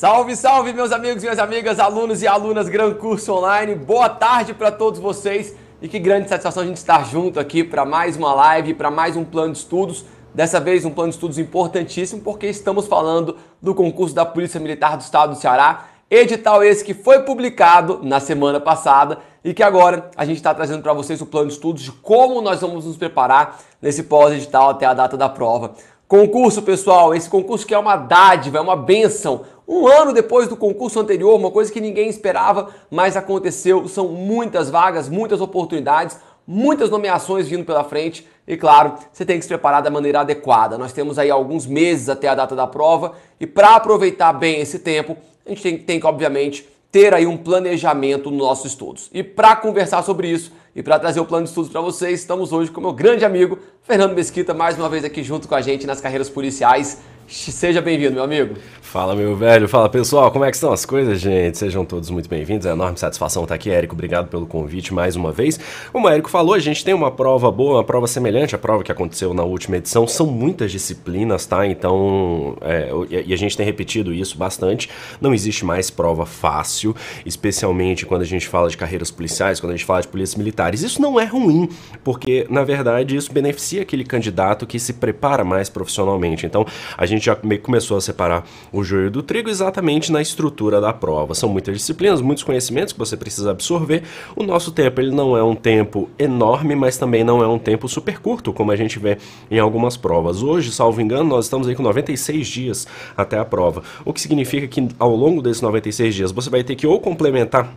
Salve, salve, meus amigos e minhas amigas, alunos e alunas Gran Curso Online. Boa tarde para todos vocês e que grande satisfação a gente estar junto aqui para mais uma live, para mais um plano de estudos. Dessa vez, um plano de estudos importantíssimo porque estamos falando do concurso da Polícia Militar do Estado do Ceará. Edital esse que foi publicado na semana passada e que agora a gente está trazendo para vocês o plano de estudos de como nós vamos nos preparar nesse pós-edital até a data da prova. Concurso, pessoal, esse concurso que é uma dádiva, é uma benção, um ano depois do concurso anterior, uma coisa que ninguém esperava, mas aconteceu. São muitas vagas, muitas oportunidades, muitas nomeações vindo pela frente e, claro, você tem que se preparar da maneira adequada. Nós temos aí alguns meses até a data da prova e, para aproveitar bem esse tempo, a gente tem, tem que, obviamente, ter aí um planejamento nos nossos estudos. E para conversar sobre isso e para trazer o plano de estudos para vocês, estamos hoje com meu grande amigo Fernando Mesquita, mais uma vez aqui junto com a gente nas carreiras policiais. Seja bem-vindo, meu amigo. Fala, meu velho. Fala, pessoal. Como é que estão as coisas, gente? Sejam todos muito bem-vindos. É enorme satisfação estar aqui, Érico. Obrigado pelo convite mais uma vez. Como o Érico falou, a gente tem uma prova boa, uma prova semelhante à prova que aconteceu na última edição. São muitas disciplinas, tá? Então, é, e a gente tem repetido isso bastante. Não existe mais prova fácil, especialmente quando a gente fala de carreiras policiais, quando a gente fala de polícias militares. Isso não é ruim, porque, na verdade, isso beneficia aquele candidato que se prepara mais profissionalmente. Então, a gente gente já meio começou a separar o joio do trigo exatamente na estrutura da prova. São muitas disciplinas, muitos conhecimentos que você precisa absorver. O nosso tempo ele não é um tempo enorme, mas também não é um tempo super curto, como a gente vê em algumas provas. Hoje, salvo engano, nós estamos aí com 96 dias até a prova, o que significa que ao longo desses 96 dias você vai ter que ou complementar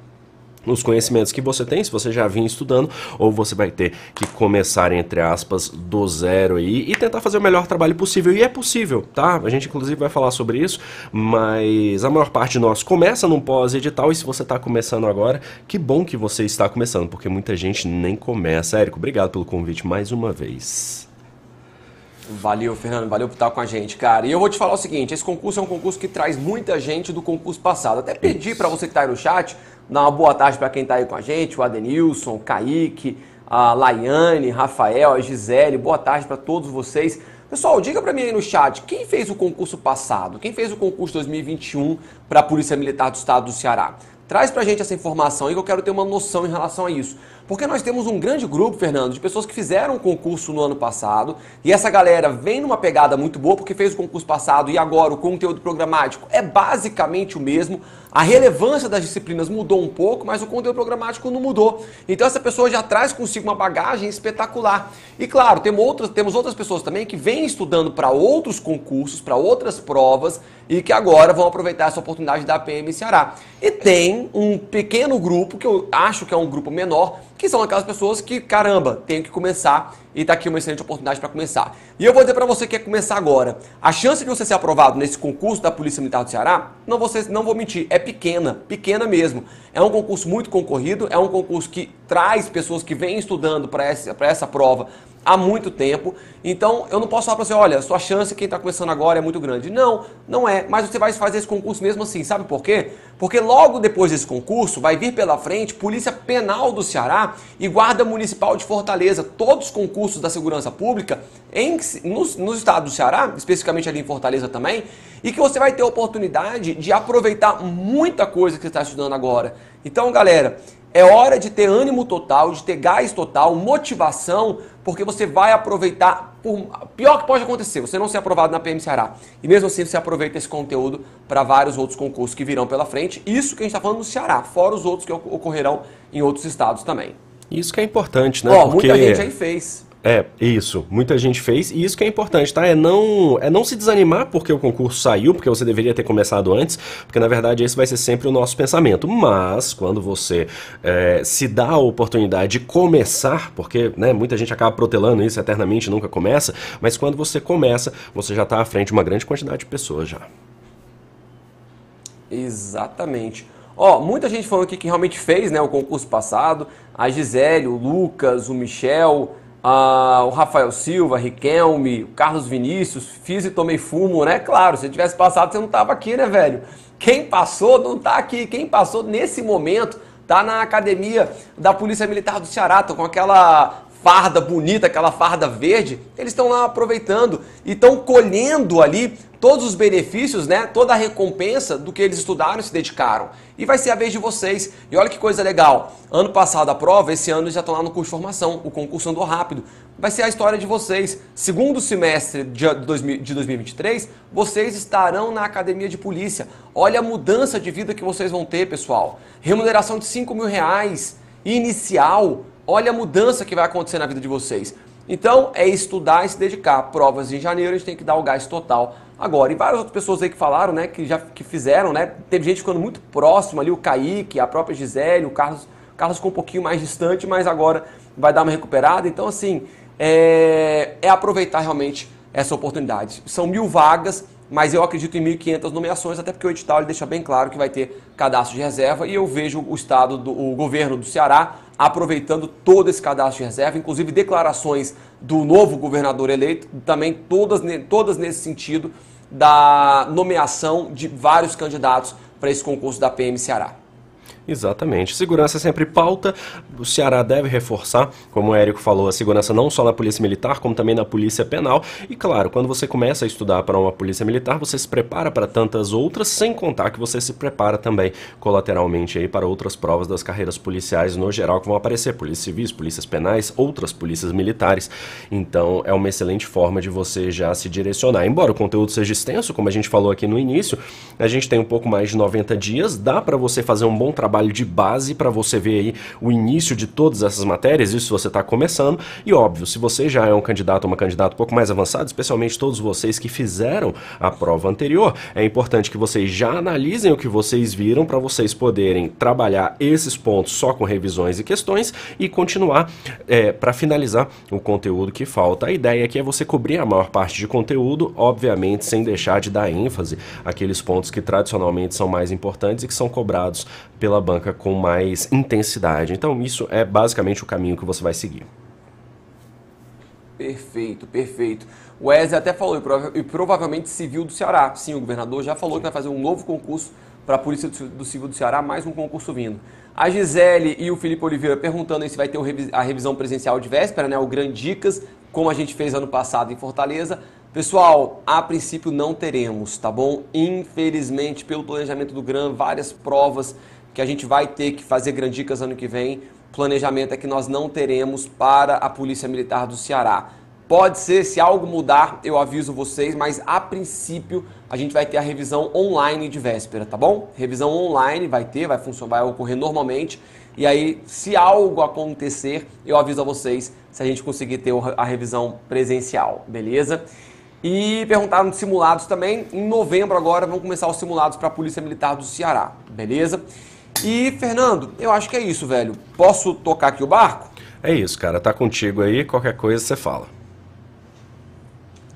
nos conhecimentos que você tem, se você já vinha estudando, ou você vai ter que começar, entre aspas, do zero aí e tentar fazer o melhor trabalho possível. E é possível, tá? A gente, inclusive, vai falar sobre isso, mas a maior parte de nós começa num pós-edital e se você está começando agora, que bom que você está começando, porque muita gente nem começa. Érico, obrigado pelo convite mais uma vez. Valeu, Fernando, valeu por estar com a gente, cara. E eu vou te falar o seguinte: esse concurso é um concurso que traz muita gente do concurso passado. Até pedir para você que está aí no chat, dar uma boa tarde para quem está aí com a gente: o Adenilson, o Kaique, a Laiane, Rafael, a Gisele. Boa tarde para todos vocês. Pessoal, diga para mim aí no chat, quem fez o concurso passado? Quem fez o concurso 2021 para a Polícia Militar do Estado do Ceará? Traz para a gente essa informação aí que eu quero ter uma noção em relação a isso. Porque nós temos um grande grupo, Fernando, de pessoas que fizeram o concurso no ano passado e essa galera vem numa pegada muito boa porque fez o concurso passado e agora o conteúdo programático é basicamente o mesmo. A relevância das disciplinas mudou um pouco, mas o conteúdo programático não mudou. Então essa pessoa já traz consigo uma bagagem espetacular. E claro, temos outras, temos outras pessoas também que vêm estudando para outros concursos, para outras provas e que agora vão aproveitar essa oportunidade da PM Ceará. E tem um pequeno grupo, que eu acho que é um grupo menor, que são aquelas pessoas que, caramba, tem que começar e está aqui uma excelente oportunidade para começar. E eu vou dizer para você que é começar agora. A chance de você ser aprovado nesse concurso da Polícia Militar do Ceará, não vou, ser, não vou mentir, é pequena, pequena mesmo. É um concurso muito concorrido, é um concurso que traz pessoas que vêm estudando para essa, essa prova há muito tempo. Então, eu não posso falar para você, olha, sua chance, quem está começando agora, é muito grande. Não, não é. Mas você vai fazer esse concurso mesmo assim. Sabe por quê? Porque logo depois desse concurso vai vir pela frente Polícia Penal do Ceará e Guarda Municipal de Fortaleza. Todos os concursos da segurança pública em, nos, nos estados do Ceará, especificamente ali em Fortaleza também, e que você vai ter a oportunidade de aproveitar muita coisa que você está estudando agora. Então, galera, é hora de ter ânimo total, de ter gás total, motivação, porque você vai aproveitar. O Pior que pode acontecer, você não ser aprovado na PM Ceará. E mesmo assim você aproveita esse conteúdo para vários outros concursos que virão pela frente. Isso que a gente está falando no Ceará, fora os outros que ocorrerão em outros estados também. Isso que é importante, né? oh, Porque muita gente aí fez. É, isso. Muita gente fez, e isso que é importante, tá? É não, é não se desanimar porque o concurso saiu, porque você deveria ter começado antes, porque na verdade esse vai ser sempre o nosso pensamento. Mas, quando você é, se dá a oportunidade de começar, porque né, muita gente acaba protelando isso eternamente, nunca começa, mas quando você começa, você já está à frente de uma grande quantidade de pessoas já. Exatamente. Ó, oh, muita gente falando aqui que realmente fez né, o concurso passado, a Gisele, o Lucas, o Michel, ah, o Rafael Silva, Riquelme, o Carlos Vinícius, fiz e tomei fumo, né? Claro, se tivesse passado você não tava aqui, né, velho? Quem passou não tá aqui, quem passou nesse momento tá na academia da Polícia Militar do Ceará, tô com aquela farda bonita, aquela farda verde, eles estão lá aproveitando e estão colhendo ali todos os benefícios, né? Toda a recompensa do que eles estudaram e se dedicaram. E vai ser a vez de vocês. E olha que coisa legal. Ano passado a prova, esse ano eles já estão lá no curso de formação, o concurso andou rápido. Vai ser a história de vocês. Segundo semestre de 2023, vocês estarão na academia de polícia. Olha a mudança de vida que vocês vão ter, pessoal. Remuneração de 5 mil reais inicial Olha a mudança que vai acontecer na vida de vocês. Então, é estudar e se dedicar. Provas em janeiro, a gente tem que dar o gás total agora. E várias outras pessoas aí que falaram, né, que já que fizeram, né? Teve gente ficando muito próxima ali, o Kaique, a própria Gisele, o Carlos, o Carlos ficou um pouquinho mais distante, mas agora vai dar uma recuperada. Então, assim, é, é aproveitar realmente essa oportunidade. São mil vagas, mas eu acredito em 1.500 nomeações, até porque o edital deixa bem claro que vai ter cadastro de reserva e eu vejo o estado, do, o governo do Ceará aproveitando todo esse cadastro de reserva, inclusive declarações do novo governador eleito, também todas, todas nesse sentido da nomeação de vários candidatos para esse concurso da PM Ceará. Exatamente. Segurança é sempre pauta. O Ceará deve reforçar, como o Érico falou, a segurança não só na Polícia Militar, como também na Polícia Penal. E claro, quando você começa a estudar para uma Polícia Militar, você se prepara para tantas outras, sem contar que você se prepara também colateralmente aí para outras provas das carreiras policiais no geral que vão aparecer, polícias civis, polícias penais, outras polícias militares. Então, é uma excelente forma de você já se direcionar. Embora o conteúdo seja extenso, como a gente falou aqui no início, a gente tem um pouco mais de 90 dias, dá para você fazer um bom trabalho trabalho de base para você ver aí o início de todas essas matérias, isso você está começando. E óbvio, se você já é um candidato ou uma candidata um pouco mais avançado, especialmente todos vocês que fizeram a prova anterior, é importante que vocês já analisem o que vocês viram para vocês poderem trabalhar esses pontos só com revisões e questões e continuar é, para finalizar o conteúdo que falta. A ideia aqui é você cobrir a maior parte de conteúdo, obviamente sem deixar de dar ênfase àqueles pontos que tradicionalmente são mais importantes e que são cobrados pela banca com mais intensidade. Então, isso é basicamente o caminho que você vai seguir. Perfeito, perfeito. O Wesley até falou, e provavelmente civil do Ceará. Sim, o governador já falou Sim. que vai fazer um novo concurso para a Polícia do Civil do Ceará, mais um concurso vindo. A Gisele e o Felipe Oliveira perguntando se vai ter a revisão presencial de véspera, né? O Grande Dicas, como a gente fez ano passado em Fortaleza. Pessoal, a princípio não teremos, tá bom? Infelizmente, pelo planejamento do GRAM, várias provas que a gente vai ter que fazer grandicas ano que vem, planejamento é que nós não teremos para a Polícia Militar do Ceará. Pode ser, se algo mudar, eu aviso vocês, mas a princípio a gente vai ter a revisão online de véspera, tá bom? Revisão online vai ter, vai funcionar, vai ocorrer normalmente. E aí, se algo acontecer, eu aviso a vocês se a gente conseguir ter a revisão presencial, beleza? E perguntaram de simulados também. Em novembro agora vão começar os simulados para a Polícia Militar do Ceará, beleza? E, Fernando, eu acho que é isso, velho. Posso tocar aqui o barco? É isso, cara. Tá contigo aí. Qualquer coisa você fala.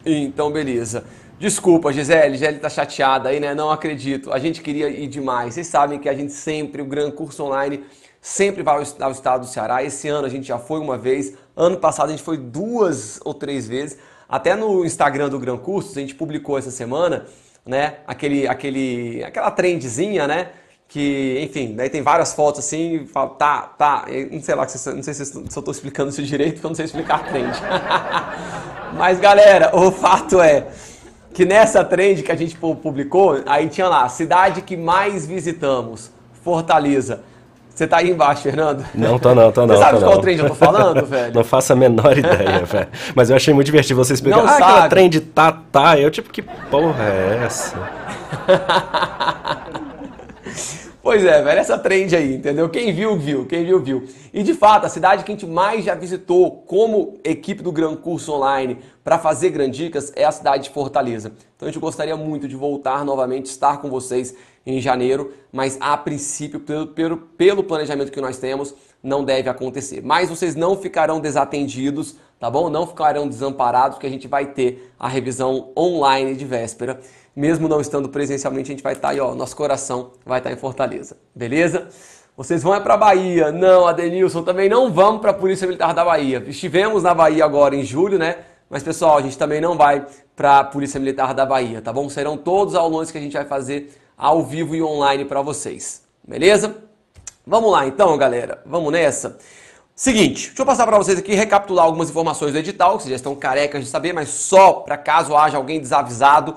Então, beleza. Desculpa, Gisele. Gisele tá chateada aí, né? Não acredito. A gente queria ir demais. Vocês sabem que a gente sempre, o Gran Curso Online, sempre vai ao estado do Ceará. Esse ano a gente já foi uma vez. Ano passado a gente foi duas ou três vezes. Até no Instagram do Gran Curso a gente publicou essa semana, né? Aquele, aquele, aquela trendzinha, né? que, enfim, daí tem várias fotos assim, e fala, tá, tá, não sei lá, não sei se, se eu estou explicando isso direito, porque eu não sei explicar a trend. Mas galera, o fato é que nessa trend que a gente publicou, aí tinha lá, cidade que mais visitamos, Fortaleza. Você tá aí embaixo, Fernando? Não, tô não, tô não. Você sabe qual não. trend eu tô falando, velho? Não faço a menor ideia, velho. Mas eu achei muito divertido você explicar. Não ah, sabe. aquela trend tá, tá. Eu tipo, que porra é essa? pois é, velho, essa trend aí, entendeu? Quem viu, viu. Quem viu, viu. E de fato, a cidade que a gente mais já visitou como equipe do Gran Curso Online para fazer Grandicas é a cidade de Fortaleza. Então a gente gostaria muito de voltar novamente, estar com vocês em janeiro, mas a princípio, pelo, pelo, pelo planejamento que nós temos, não deve acontecer. Mas vocês não ficarão desatendidos, tá bom? Não ficarão desamparados, porque a gente vai ter a revisão online de véspera mesmo não estando presencialmente, a gente vai estar tá aí, ó, nosso coração vai estar tá em Fortaleza, beleza? Vocês vão é para Bahia? Não, Adenilson, também não vamos para a Polícia Militar da Bahia. Estivemos na Bahia agora em julho, né? Mas pessoal, a gente também não vai para a Polícia Militar da Bahia, tá bom? Serão todos os aulões que a gente vai fazer ao vivo e online para vocês, beleza? Vamos lá então, galera. Vamos nessa. Seguinte, deixa eu passar para vocês aqui recapitular algumas informações do edital, que vocês já estão carecas de saber, mas só para caso haja alguém desavisado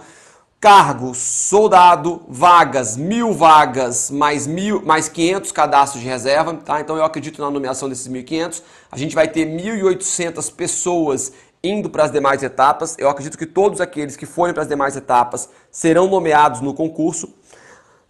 Cargos, soldado, vagas, mil vagas, mais, mil, mais 500 cadastros de reserva, tá? Então eu acredito na nomeação desses 1.500. A gente vai ter 1.800 pessoas indo para as demais etapas. Eu acredito que todos aqueles que forem para as demais etapas serão nomeados no concurso.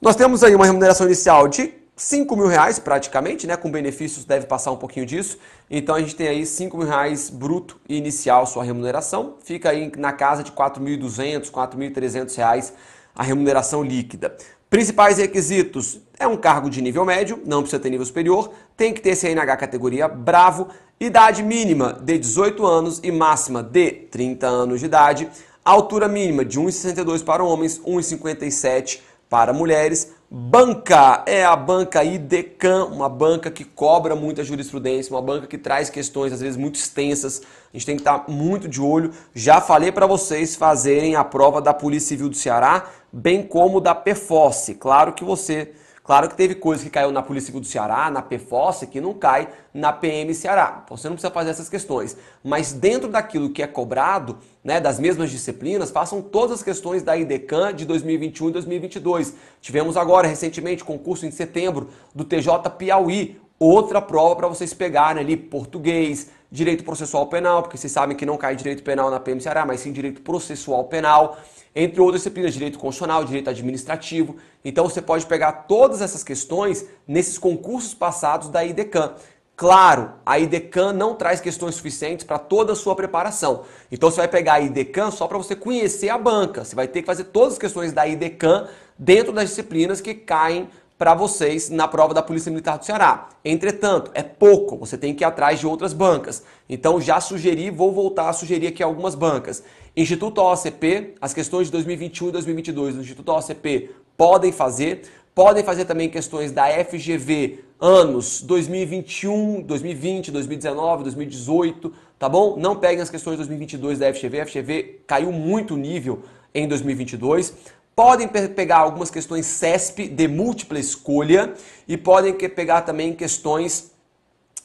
Nós temos aí uma remuneração inicial de 5 mil reais praticamente, né? Com benefícios deve passar um pouquinho disso. Então a gente tem aí 5 mil reais bruto inicial sua remuneração. Fica aí na casa de 4.200, 4.300 reais a remuneração líquida. Principais requisitos: é um cargo de nível médio, não precisa ter nível superior, tem que ter CNH categoria Bravo, idade mínima de 18 anos e máxima de 30 anos de idade, altura mínima de 1,62 para homens, 1,57 para mulheres, Banca é a banca IDECAM, uma banca que cobra muita jurisprudência, uma banca que traz questões às vezes muito extensas. A gente tem que estar muito de olho. Já falei para vocês fazerem a prova da Polícia Civil do Ceará, bem como da PFOS. Claro que você Claro que teve coisa que caiu na Polícia Civil do Ceará, na PFOS, que não cai na PM Ceará. você não precisa fazer essas questões. Mas dentro daquilo que é cobrado, né, das mesmas disciplinas, façam todas as questões da IDECAN de 2021 e 2022. Tivemos agora, recentemente, concurso em setembro do TJ Piauí, outra prova para vocês pegarem ali português, direito processual penal, porque vocês sabem que não cai direito penal na PM Ceará, mas sim direito processual penal entre outras disciplinas, direito constitucional, direito administrativo. Então você pode pegar todas essas questões nesses concursos passados da IDECAN. Claro, a IDECAN não traz questões suficientes para toda a sua preparação. Então você vai pegar a IDECAN só para você conhecer a banca. Você vai ter que fazer todas as questões da IDECAN dentro das disciplinas que caem para vocês na prova da Polícia Militar do Ceará. Entretanto, é pouco, você tem que ir atrás de outras bancas. Então já sugeri, vou voltar a sugerir aqui algumas bancas. Instituto OCP, as questões de 2021 e 2022 do Instituto OCP podem fazer. Podem fazer também questões da FGV anos 2021, 2020, 2019, 2018, tá bom? Não peguem as questões de 2022 da FGV. A FGV caiu muito o nível em 2022. Podem pegar algumas questões CESP de múltipla escolha e podem pegar também questões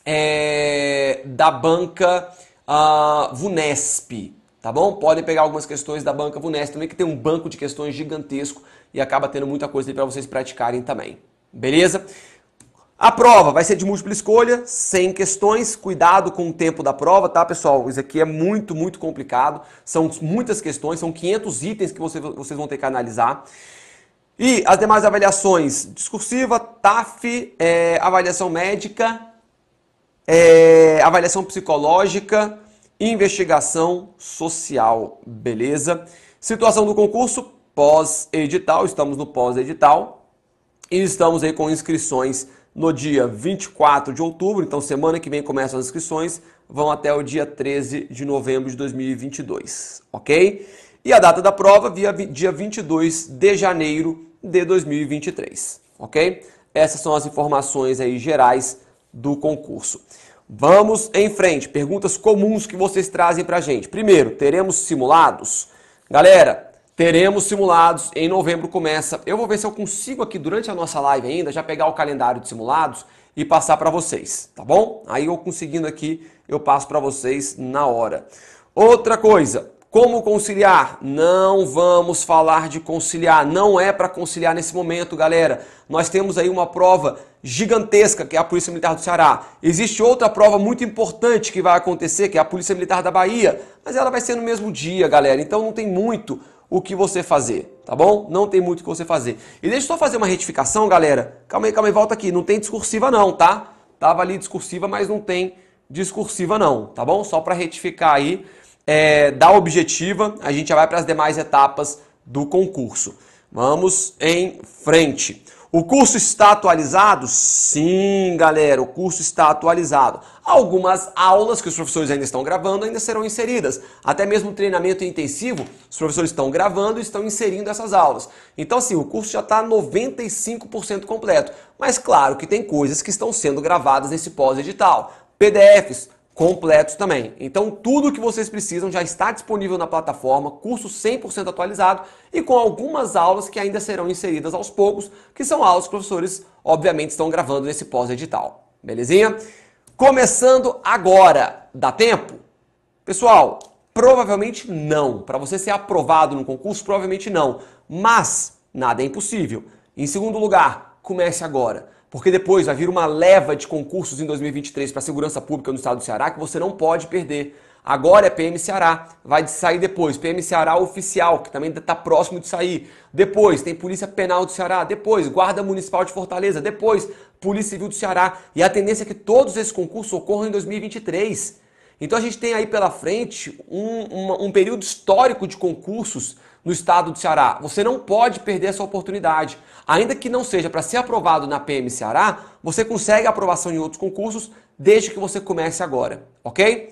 é, da banca uh, VUNESP, tá bom? Podem pegar algumas questões da banca Vunesp também, que tem um banco de questões gigantesco e acaba tendo muita coisa para vocês praticarem também. Beleza? A prova vai ser de múltipla escolha, sem questões. Cuidado com o tempo da prova, tá, pessoal? Isso aqui é muito, muito complicado. São muitas questões, são 500 itens que você, vocês vão ter que analisar. E as demais avaliações: discursiva, TAF, é, avaliação médica, é, avaliação psicológica investigação social, beleza? Situação do concurso pós-edital, estamos no pós-edital e estamos aí com inscrições no dia 24 de outubro, então semana que vem começam as inscrições, vão até o dia 13 de novembro de 2022, ok? E a data da prova via dia 22 de janeiro de 2023, ok? Essas são as informações aí gerais do concurso. Vamos em frente. Perguntas comuns que vocês trazem para a gente. Primeiro, teremos simulados? Galera, teremos simulados. Em novembro começa. Eu vou ver se eu consigo aqui durante a nossa live ainda já pegar o calendário de simulados e passar para vocês, tá bom? Aí eu conseguindo aqui, eu passo para vocês na hora. Outra coisa, como conciliar? Não vamos falar de conciliar, não é para conciliar nesse momento, galera. Nós temos aí uma prova gigantesca, que é a Polícia Militar do Ceará. Existe outra prova muito importante que vai acontecer, que é a Polícia Militar da Bahia, mas ela vai ser no mesmo dia, galera. Então não tem muito o que você fazer, tá bom? Não tem muito o que você fazer. E deixa eu só fazer uma retificação, galera. Calma aí, calma aí, volta aqui. Não tem discursiva não, tá? Tava ali discursiva, mas não tem discursiva não, tá bom? Só para retificar aí, é, da objetiva, a gente já vai para as demais etapas do concurso. Vamos em frente. O curso está atualizado? Sim, galera, o curso está atualizado. Algumas aulas que os professores ainda estão gravando ainda serão inseridas. Até mesmo treinamento intensivo, os professores estão gravando e estão inserindo essas aulas. Então, assim, o curso já está 95% completo. Mas claro que tem coisas que estão sendo gravadas nesse pós-edital. PDFs, completos também. Então, tudo o que vocês precisam já está disponível na plataforma, curso 100% atualizado e com algumas aulas que ainda serão inseridas aos poucos, que são aulas que os professores, obviamente, estão gravando nesse pós-edital. Belezinha? Começando agora, dá tempo? Pessoal, provavelmente não. Para você ser aprovado no concurso, provavelmente não. Mas nada é impossível. Em segundo lugar, comece agora. Porque depois vai vir uma leva de concursos em 2023 para a segurança pública no estado do Ceará que você não pode perder. Agora é PM Ceará, vai sair depois. PM Ceará oficial, que também está próximo de sair. Depois tem Polícia Penal do Ceará, depois Guarda Municipal de Fortaleza, depois Polícia Civil do Ceará. E a tendência é que todos esses concursos ocorram em 2023. Então a gente tem aí pela frente um, um, um período histórico de concursos no estado do Ceará. Você não pode perder essa oportunidade. Ainda que não seja para ser aprovado na PM Ceará, você consegue aprovação em outros concursos desde que você comece agora, ok?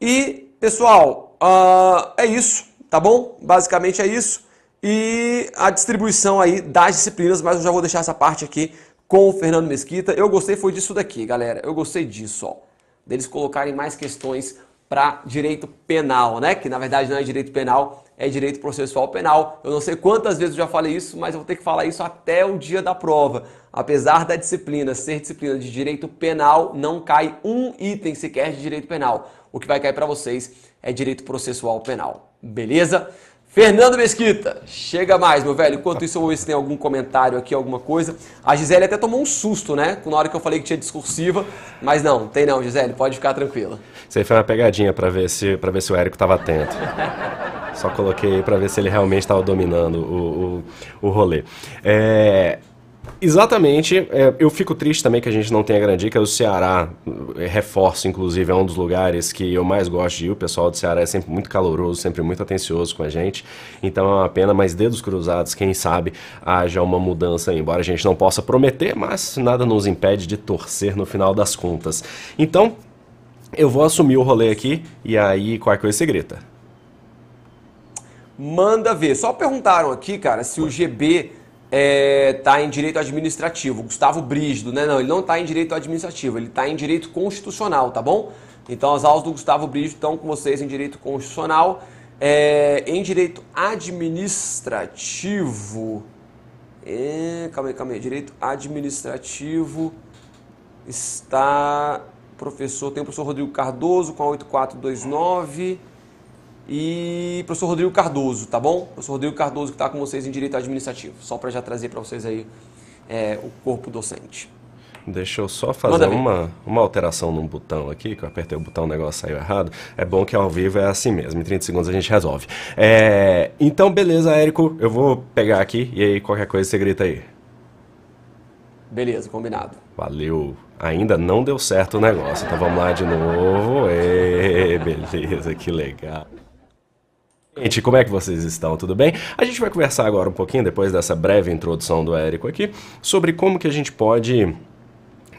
E, pessoal, uh, é isso, tá bom? Basicamente é isso. E a distribuição aí das disciplinas, mas eu já vou deixar essa parte aqui com o Fernando Mesquita. Eu gostei foi disso daqui, galera. Eu gostei disso, ó. Deles colocarem mais questões para direito penal, né? Que na verdade não é direito penal, é direito processual penal. Eu não sei quantas vezes eu já falei isso, mas eu vou ter que falar isso até o dia da prova. Apesar da disciplina ser disciplina de direito penal, não cai um item sequer de direito penal. O que vai cair para vocês é direito processual penal. Beleza? Fernando Mesquita, chega mais, meu velho. Enquanto isso, eu vou ver se tem algum comentário aqui, alguma coisa. A Gisele até tomou um susto, né? Na hora que eu falei que tinha discursiva, mas não, tem não, Gisele, pode ficar tranquila. Isso aí foi uma pegadinha para ver se para ver se o Érico estava atento. Só coloquei para ver se ele realmente estava dominando o, o, o rolê. É, Exatamente. É, eu fico triste também que a gente não tenha Grandica. O Ceará, é, reforço inclusive, é um dos lugares que eu mais gosto de ir. O pessoal do Ceará é sempre muito caloroso, sempre muito atencioso com a gente. Então é uma pena, mas dedos cruzados, quem sabe haja uma mudança aí. Embora a gente não possa prometer, mas nada nos impede de torcer no final das contas. Então, eu vou assumir o rolê aqui e aí qual é coisa você grita. Manda ver. Só perguntaram aqui, cara, se o GB está é, tá em direito administrativo. Gustavo Brígido, né? Não, ele não está em direito administrativo, ele está em direito constitucional, tá bom? Então as aulas do Gustavo Brígido estão com vocês em direito constitucional. É, em direito administrativo. É, calma aí, calma aí. Direito administrativo está. Professor, tem o professor Rodrigo Cardoso com a 8429 e professor Rodrigo Cardoso, tá bom? Professor Rodrigo Cardoso que está com vocês em Direito Administrativo, só para já trazer para vocês aí é, o corpo docente. Deixa eu só fazer uma, uma alteração num botão aqui, que eu apertei o botão, o negócio saiu errado. É bom que ao vivo é assim mesmo, em 30 segundos a gente resolve. É, então, beleza, Érico, eu vou pegar aqui e aí qualquer coisa você grita aí. Beleza, combinado. Valeu. Ainda não deu certo o negócio, então vamos lá de novo. Ê, beleza, que legal. Gente, como é que vocês estão? Tudo bem? A gente vai conversar agora um pouquinho, depois dessa breve introdução do Érico aqui, sobre como que a gente pode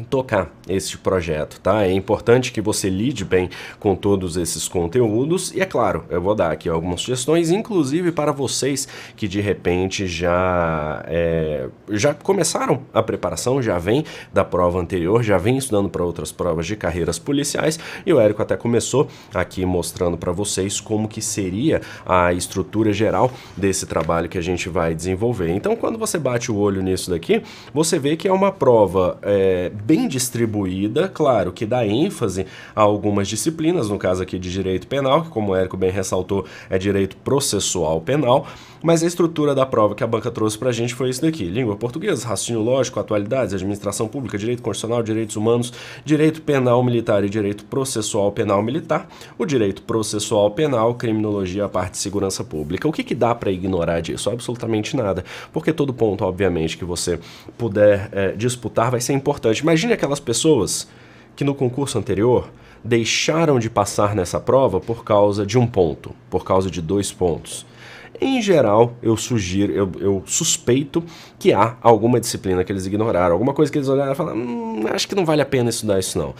tocar este projeto, tá? É importante que você lide bem com todos esses conteúdos e é claro, eu vou dar aqui algumas sugestões, inclusive para vocês que de repente já é, já começaram a preparação, já vem da prova anterior, já vem estudando para outras provas de carreiras policiais e o Érico até começou aqui mostrando para vocês como que seria a estrutura geral desse trabalho que a gente vai desenvolver. Então, quando você bate o olho nisso daqui, você vê que é uma prova é, bem distribuída atribuída, claro, que dá ênfase a algumas disciplinas, no caso aqui de direito penal, que como o Érico bem ressaltou, é direito processual penal, mas a estrutura da prova que a banca trouxe para a gente foi isso daqui: língua portuguesa, raciocínio lógico, atualidades, administração pública, direito constitucional, direitos humanos, direito penal militar e direito processual penal militar, o direito processual penal, criminologia, a parte de segurança pública. O que, que dá para ignorar disso? Absolutamente nada, porque todo ponto, obviamente, que você puder é, disputar vai ser importante. Imagine aquelas pessoas que no concurso anterior deixaram de passar nessa prova por causa de um ponto, por causa de dois pontos. Em geral, eu sugiro, eu, eu suspeito que há alguma disciplina que eles ignoraram, alguma coisa que eles olharam e falaram, hum, acho que não vale a pena estudar isso não.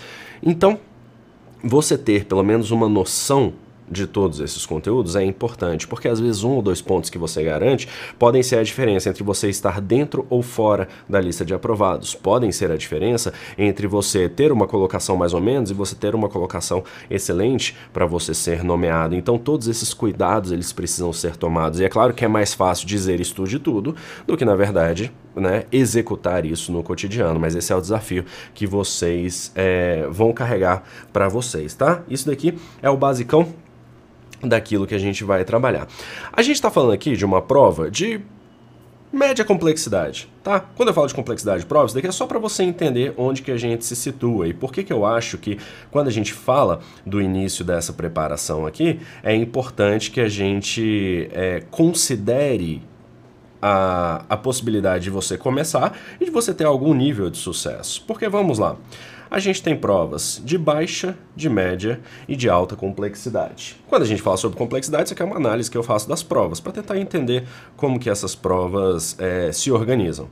Então, você ter pelo menos uma noção de todos esses conteúdos é importante, porque às vezes um ou dois pontos que você garante podem ser a diferença entre você estar dentro ou fora da lista de aprovados, podem ser a diferença entre você ter uma colocação mais ou menos e você ter uma colocação excelente para você ser nomeado. Então todos esses cuidados eles precisam ser tomados. E é claro que é mais fácil dizer estude tudo do que na verdade né, executar isso no cotidiano, mas esse é o desafio que vocês é, vão carregar para vocês, tá? Isso daqui é o basicão daquilo que a gente vai trabalhar. A gente está falando aqui de uma prova de média complexidade, tá? Quando eu falo de complexidade de prova, isso daqui é só para você entender onde que a gente se situa e por que, que eu acho que quando a gente fala do início dessa preparação aqui, é importante que a gente é, considere a, a possibilidade de você começar e de você ter algum nível de sucesso. Porque vamos lá, a gente tem provas de baixa, de média e de alta complexidade. Quando a gente fala sobre complexidade, isso aqui é uma análise que eu faço das provas, para tentar entender como que essas provas é, se organizam.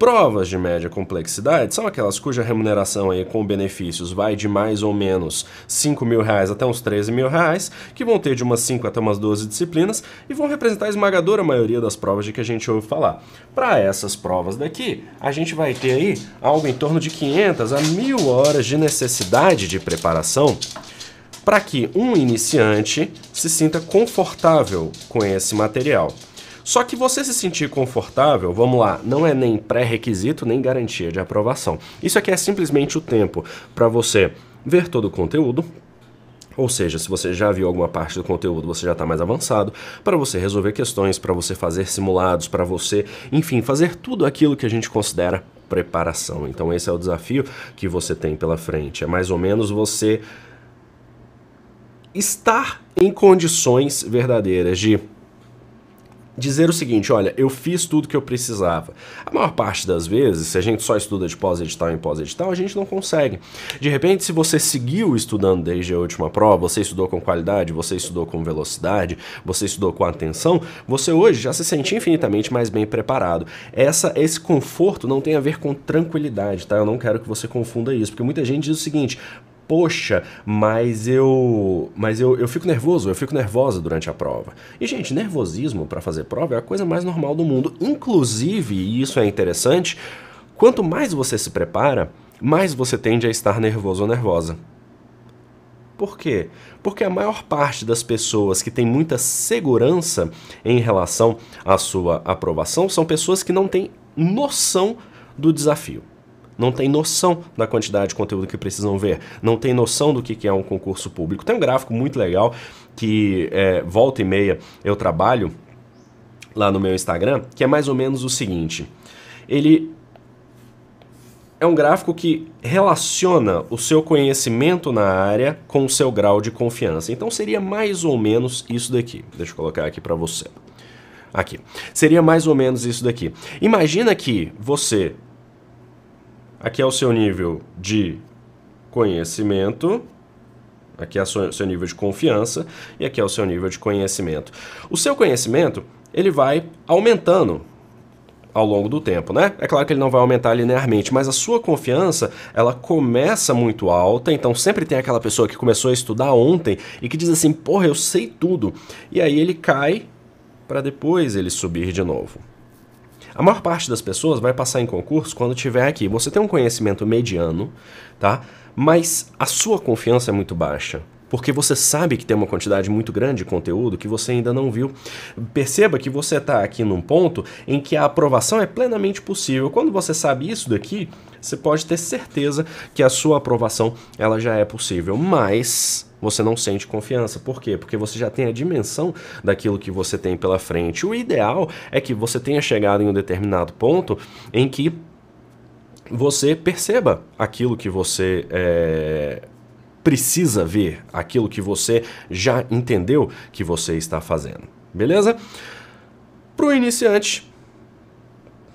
Provas de média complexidade são aquelas cuja remuneração aí com benefícios vai de mais ou menos 5 mil reais até uns 13 mil reais, que vão ter de umas 5 até umas 12 disciplinas e vão representar a esmagadora maioria das provas de que a gente ouve falar. Para essas provas daqui, a gente vai ter aí algo em torno de 500 a 1000 horas de necessidade de preparação para que um iniciante se sinta confortável com esse material. Só que você se sentir confortável, vamos lá, não é nem pré-requisito nem garantia de aprovação. Isso aqui é simplesmente o tempo para você ver todo o conteúdo, ou seja, se você já viu alguma parte do conteúdo, você já está mais avançado, para você resolver questões, para você fazer simulados, para você, enfim, fazer tudo aquilo que a gente considera preparação. Então, esse é o desafio que você tem pela frente. É mais ou menos você estar em condições verdadeiras de dizer o seguinte: olha, eu fiz tudo que eu precisava. A maior parte das vezes, se a gente só estuda de pós-edital em pós-edital, a gente não consegue. De repente, se você seguiu estudando desde a última prova, você estudou com qualidade, você estudou com velocidade, você estudou com atenção, você hoje já se sente infinitamente mais bem preparado. Essa, esse conforto não tem a ver com tranquilidade, tá? Eu não quero que você confunda isso, porque muita gente diz o seguinte: poxa, mas eu mas eu, eu fico nervoso, eu fico nervosa durante a prova. E, gente, nervosismo para fazer prova é a coisa mais normal do mundo. Inclusive, e isso é interessante, quanto mais você se prepara, mais você tende a estar nervoso ou nervosa. Por quê? Porque a maior parte das pessoas que tem muita segurança em relação à sua aprovação são pessoas que não têm noção do desafio não tem noção da quantidade de conteúdo que precisam ver, não tem noção do que é um concurso público. Tem um gráfico muito legal que é, volta e meia eu trabalho lá no meu Instagram, que é mais ou menos o seguinte. Ele é um gráfico que relaciona o seu conhecimento na área com o seu grau de confiança. Então seria mais ou menos isso daqui. Deixa eu colocar aqui para você. Aqui. Seria mais ou menos isso daqui. Imagina que você Aqui é o seu nível de conhecimento. Aqui é o seu nível de confiança e aqui é o seu nível de conhecimento. O seu conhecimento, ele vai aumentando ao longo do tempo, né? É claro que ele não vai aumentar linearmente, mas a sua confiança, ela começa muito alta, então sempre tem aquela pessoa que começou a estudar ontem e que diz assim: "Porra, eu sei tudo". E aí ele cai para depois ele subir de novo. A maior parte das pessoas vai passar em concurso quando tiver aqui. Você tem um conhecimento mediano, tá? Mas a sua confiança é muito baixa porque você sabe que tem uma quantidade muito grande de conteúdo que você ainda não viu. Perceba que você está aqui num ponto em que a aprovação é plenamente possível. Quando você sabe isso daqui, você pode ter certeza que a sua aprovação ela já é possível, mas você não sente confiança. Por quê? Porque você já tem a dimensão daquilo que você tem pela frente. O ideal é que você tenha chegado em um determinado ponto em que você perceba aquilo que você é, precisa ver aquilo que você já entendeu que você está fazendo. Beleza? Para o iniciante,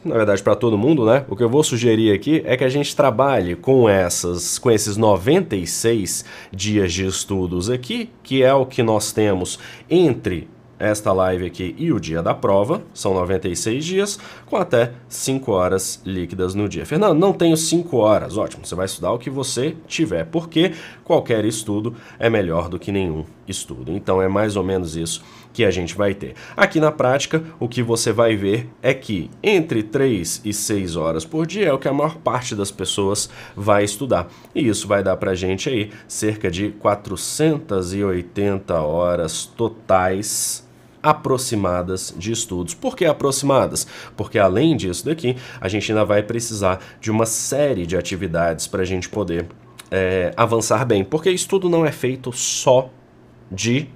na verdade para todo mundo, né? O que eu vou sugerir aqui é que a gente trabalhe com essas, com esses 96 dias de estudos aqui, que é o que nós temos entre esta live aqui e o dia da prova, são 96 dias, com até 5 horas líquidas no dia. Fernando, não tenho 5 horas, ótimo, você vai estudar o que você tiver, porque qualquer estudo é melhor do que nenhum estudo. Então é mais ou menos isso que a gente vai ter. Aqui na prática, o que você vai ver é que entre 3 e 6 horas por dia é o que a maior parte das pessoas vai estudar. E isso vai dar para a gente aí cerca de 480 horas totais aproximadas de estudos. Por que aproximadas? Porque além disso daqui, a gente ainda vai precisar de uma série de atividades para a gente poder é, avançar bem. Porque estudo não é feito só de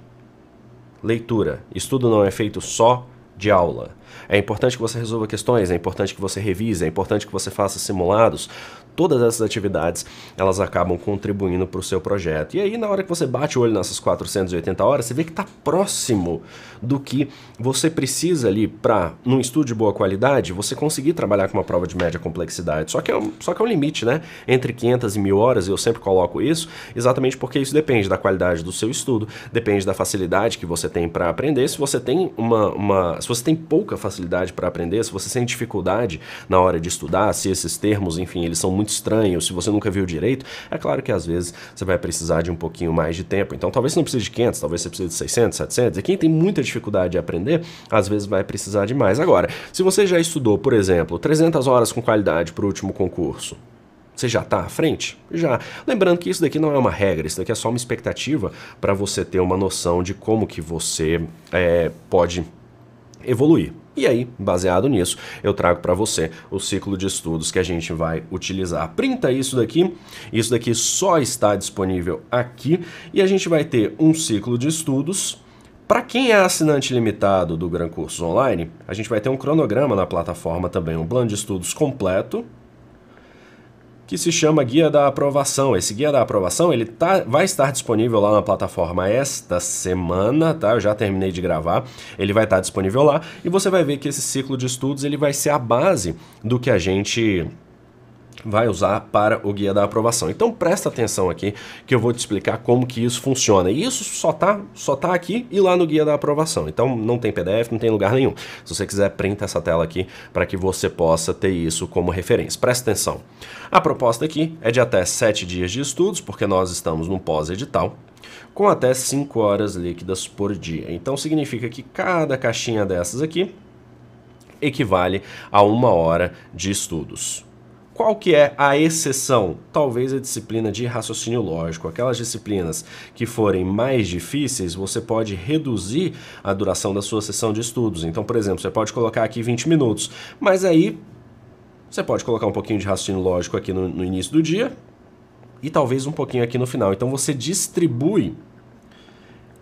Leitura. Estudo não é feito só de aula. É importante que você resolva questões, é importante que você revise, é importante que você faça simulados. Todas essas atividades, elas acabam contribuindo para o seu projeto. E aí, na hora que você bate o olho nessas 480 horas, você vê que está próximo do que você precisa ali para, num estudo de boa qualidade, você conseguir trabalhar com uma prova de média complexidade. Só que é um, só que é um limite, né? Entre 500 e 1000 horas, eu sempre coloco isso, exatamente porque isso depende da qualidade do seu estudo, depende da facilidade que você tem para aprender. Se você tem uma, uma, se você tem pouca facilidade para aprender, se você tem dificuldade na hora de estudar, se esses termos, enfim, eles são muito estranho, se você nunca viu direito, é claro que às vezes você vai precisar de um pouquinho mais de tempo. Então talvez você não precise de 500, talvez você precise de 600, 700. E quem tem muita dificuldade de aprender, às vezes vai precisar de mais. Agora, se você já estudou, por exemplo, 300 horas com qualidade para o último concurso, você já está à frente? Já. Lembrando que isso daqui não é uma regra, isso daqui é só uma expectativa para você ter uma noção de como que você é, pode evoluir. E aí, baseado nisso, eu trago para você o ciclo de estudos que a gente vai utilizar. Printa isso daqui, isso daqui só está disponível aqui e a gente vai ter um ciclo de estudos. Para quem é assinante limitado do Gran Cursos Online, a gente vai ter um cronograma na plataforma também, um plano de estudos completo, que se chama Guia da Aprovação. Esse Guia da Aprovação ele tá, vai estar disponível lá na plataforma esta semana, tá? Eu já terminei de gravar, ele vai estar tá disponível lá e você vai ver que esse ciclo de estudos ele vai ser a base do que a gente vai usar para o guia da aprovação. Então presta atenção aqui que eu vou te explicar como que isso funciona. E isso só tá, só tá aqui e lá no guia da aprovação. Então não tem PDF, não tem lugar nenhum. Se você quiser, printa essa tela aqui para que você possa ter isso como referência. Presta atenção. A proposta aqui é de até 7 dias de estudos, porque nós estamos no pós-edital, com até 5 horas líquidas por dia. Então significa que cada caixinha dessas aqui equivale a uma hora de estudos. Qual que é a exceção? Talvez a disciplina de raciocínio lógico. Aquelas disciplinas que forem mais difíceis, você pode reduzir a duração da sua sessão de estudos. Então, por exemplo, você pode colocar aqui 20 minutos, mas aí você pode colocar um pouquinho de raciocínio lógico aqui no, no início do dia e talvez um pouquinho aqui no final. Então, você distribui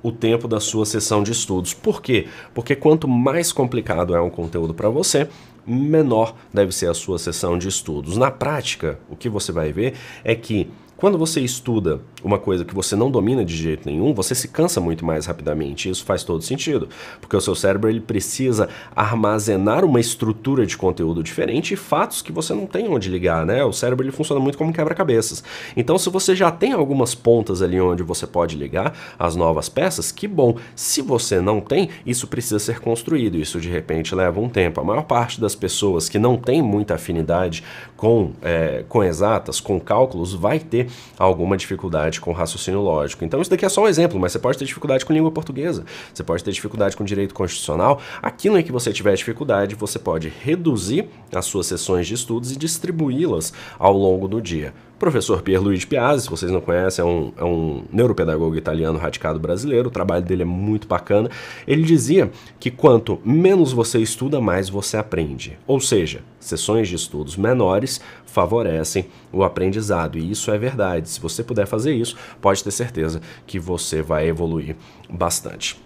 o tempo da sua sessão de estudos. Por quê? Porque quanto mais complicado é um conteúdo para você, menor deve ser a sua sessão de estudos. Na prática, o que você vai ver é que quando você estuda uma coisa que você não domina de jeito nenhum, você se cansa muito mais rapidamente. Isso faz todo sentido, porque o seu cérebro ele precisa armazenar uma estrutura de conteúdo diferente e fatos que você não tem onde ligar, né? O cérebro ele funciona muito como quebra-cabeças. Então, se você já tem algumas pontas ali onde você pode ligar as novas peças, que bom. Se você não tem, isso precisa ser construído. Isso de repente leva um tempo. A maior parte das pessoas que não tem muita afinidade com, é, com exatas, com cálculos, vai ter alguma dificuldade com raciocínio lógico. Então isso daqui é só um exemplo, mas você pode ter dificuldade com língua portuguesa, você pode ter dificuldade com direito constitucional. Aquilo em que você tiver dificuldade, você pode reduzir as suas sessões de estudos e distribuí-las ao longo do dia. Professor Pierluigi Piazzi, se vocês não conhecem, é um, é um neuropedagogo italiano radicado brasileiro, o trabalho dele é muito bacana. Ele dizia que quanto menos você estuda, mais você aprende. Ou seja, sessões de estudos menores favorecem o aprendizado, e isso é verdade. Se você puder fazer isso, pode ter certeza que você vai evoluir bastante.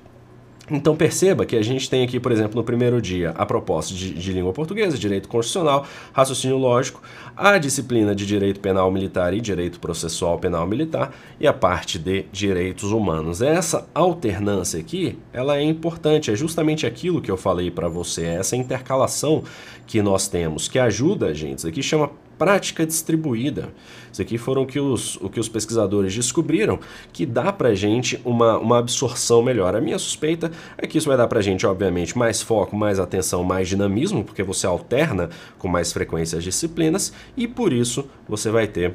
Então perceba que a gente tem aqui, por exemplo, no primeiro dia a proposta de, de, língua portuguesa, direito constitucional, raciocínio lógico, a disciplina de direito penal militar e direito processual penal militar e a parte de direitos humanos. Essa alternância aqui, ela é importante, é justamente aquilo que eu falei para você, é essa intercalação que nós temos, que ajuda a gente, isso aqui chama prática distribuída. Isso aqui foram que os, o que os pesquisadores descobriram que dá para gente uma, uma absorção melhor. A minha suspeita é que isso vai dar para gente, obviamente, mais foco, mais atenção, mais dinamismo, porque você alterna com mais frequência as disciplinas e por isso você vai ter